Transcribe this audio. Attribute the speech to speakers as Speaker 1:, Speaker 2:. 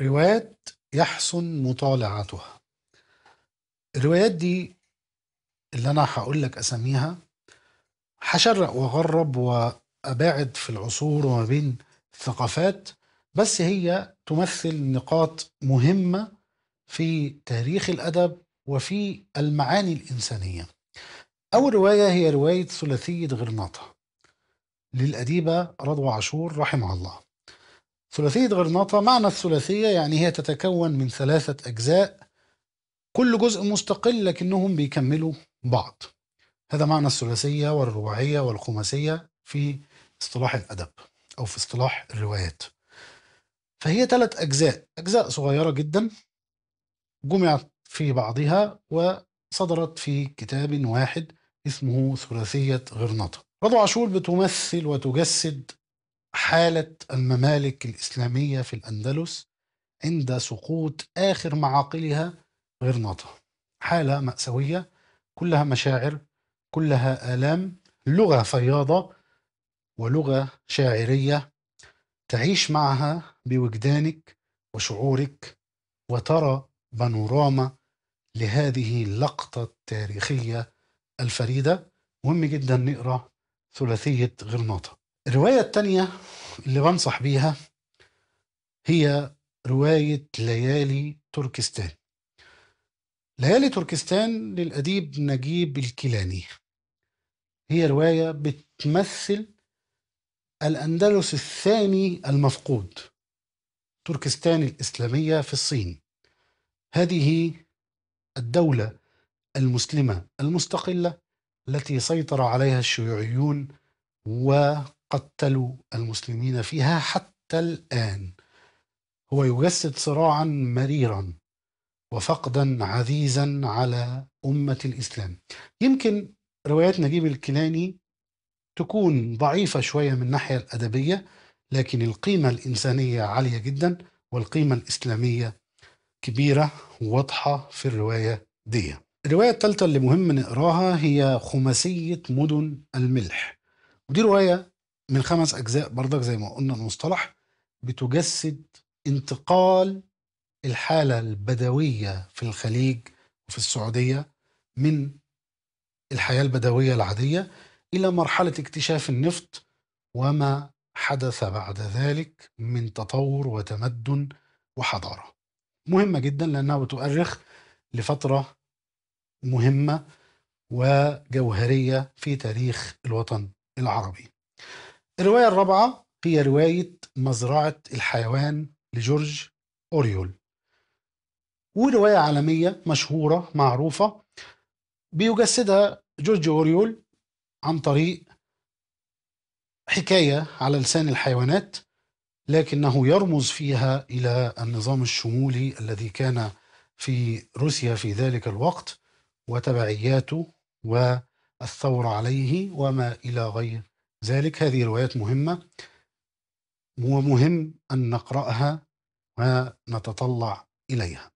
Speaker 1: روايات يحسن مطالعتها الروايات دي اللي انا هقول لك اساميها هشرق واغرب واباعد في العصور وما بين الثقافات بس هي تمثل نقاط مهمه في تاريخ الادب وفي المعاني الانسانيه اول روايه هي روايه ثلاثيه غرناطه للاديبه رضوى عاشور رحمها الله ثلاثية غرناطة معنى الثلاثية يعني هي تتكون من ثلاثة أجزاء كل جزء مستقل لكنهم بيكملوا بعض هذا معنى الثلاثية والرباعية والخماسية في اصطلاح الأدب أو في اصطلاح الروايات فهي ثلاث أجزاء أجزاء صغيرة جدا جمعت في بعضها وصدرت في كتاب واحد اسمه ثلاثية غرناطة رضو عاشور بتمثل وتجسد حالة الممالك الإسلامية في الأندلس عند سقوط آخر معاقلها غرناطة حالة مأساوية كلها مشاعر كلها آلام لغة فياضة ولغة شاعرية تعيش معها بوجدانك وشعورك وترى بانوراما لهذه اللقطة التاريخية الفريدة مهم جدا نقرأ ثلاثية غرناطة الرواية الثانية اللي بنصح بيها هي رواية ليالي تركستان ليالي تركستان للأديب نجيب الكيلاني هي رواية بتمثل الأندلس الثاني المفقود تركستان الإسلامية في الصين هذه الدولة المسلمة المستقلة التي سيطر عليها الشيوعيون و قتلوا المسلمين فيها حتى الآن هو يجسد صراعا مريرا وفقدا عزيزا على أمة الإسلام يمكن روايات نجيب الكناني تكون ضعيفة شوية من الناحية الأدبية لكن القيمة الإنسانية عالية جدا والقيمة الإسلامية كبيرة واضحة في الرواية دي الرواية الثالثة اللي مهم نقراها هي خماسية مدن الملح ودي رواية من خمس أجزاء برضك زي ما قلنا المصطلح بتجسد انتقال الحالة البدوية في الخليج وفي السعودية من الحياة البدوية العادية إلى مرحلة اكتشاف النفط وما حدث بعد ذلك من تطور وتمدن وحضارة مهمة جدا لأنها بتؤرخ لفترة مهمة وجوهرية في تاريخ الوطن العربي الرواية الرابعة هي رواية مزرعة الحيوان لجورج أوريول ورواية عالمية مشهورة معروفة بيجسدها جورج أوريول عن طريق حكاية على لسان الحيوانات لكنه يرمز فيها إلى النظام الشمولي الذي كان في روسيا في ذلك الوقت وتبعياته والثورة عليه وما إلى غير ذلك هذه روايات مهمة ومهم أن نقرأها ونتطلع إليها